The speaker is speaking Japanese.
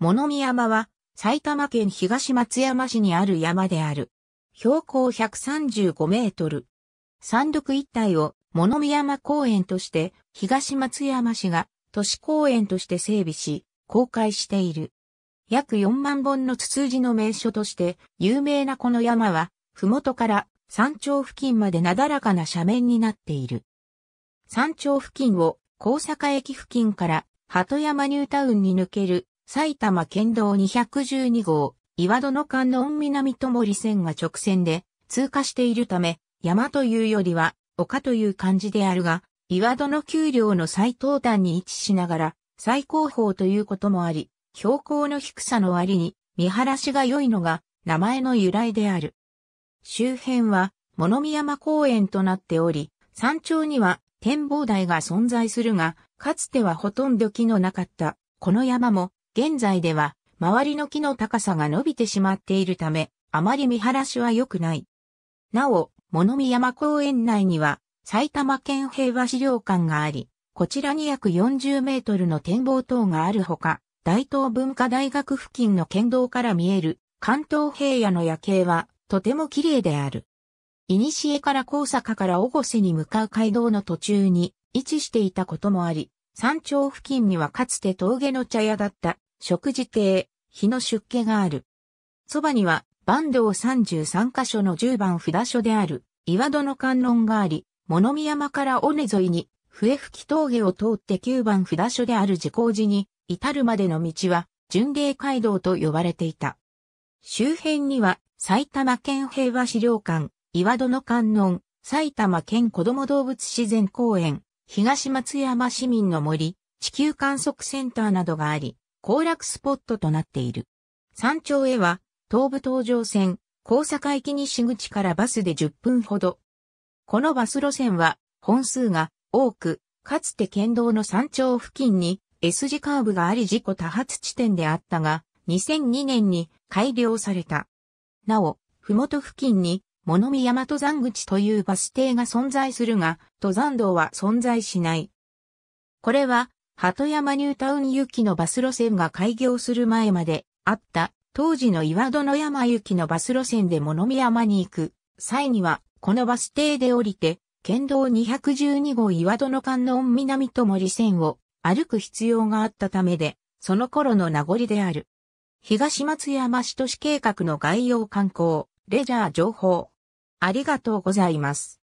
物見山は埼玉県東松山市にある山である。標高135メートル。山麓一帯を物見山公園として東松山市が都市公園として整備し、公開している。約4万本のツツジの名所として有名なこの山は、ふもとから山頂付近までなだらかな斜面になっている。山頂付近を高坂駅付近から鳩山ニュータウンに抜ける埼玉県道212号、岩戸の観音南と森線が直線で通過しているため、山というよりは丘という漢字であるが、岩戸の丘陵の最東端に位置しながら、最高峰ということもあり、標高の低さの割に見晴らしが良いのが名前の由来である。周辺は物見山公園となっており、山頂には展望台が存在するが、かつてはほとんど木のなかった、この山も現在では、周りの木の高さが伸びてしまっているため、あまり見晴らしは良くない。なお、物見山公園内には、埼玉県平和資料館があり、こちらに約40メートルの展望塔があるほか、大東文化大学付近の県道から見える関東平野の夜景はとても綺麗である。古から高坂から越瀬に向かう街道の途中に位置していたこともあり、山頂付近にはかつて峠の茶屋だった食事亭、日の出家がある。そばには、坂東三十三箇所の十番札所である、岩戸の観音があり、物見山から尾根沿いに、笛吹峠を通って九番札所である自光寺に、至るまでの道は、巡礼街道と呼ばれていた。周辺には、埼玉県平和資料館、岩戸の観音、埼玉県子ども動物自然公園、東松山市民の森、地球観測センターなどがあり、行楽スポットとなっている。山頂へは、東武東上線、高坂駅西口からバスで10分ほど。このバス路線は、本数が多く、かつて県道の山頂付近に S 字カーブがあり事故多発地点であったが、2002年に改良された。なお、ふもと付近に、物見山登山口というバス停が存在するが、登山道は存在しない。これは、鳩山ニュータウン行きのバス路線が開業する前まであった当時の岩戸の山行きのバス路線で物見山に行く際にはこのバス停で降りて県道212号岩戸の観音南と森線を歩く必要があったためでその頃の名残である。東松山市都市計画の概要観光、レジャー情報。ありがとうございます。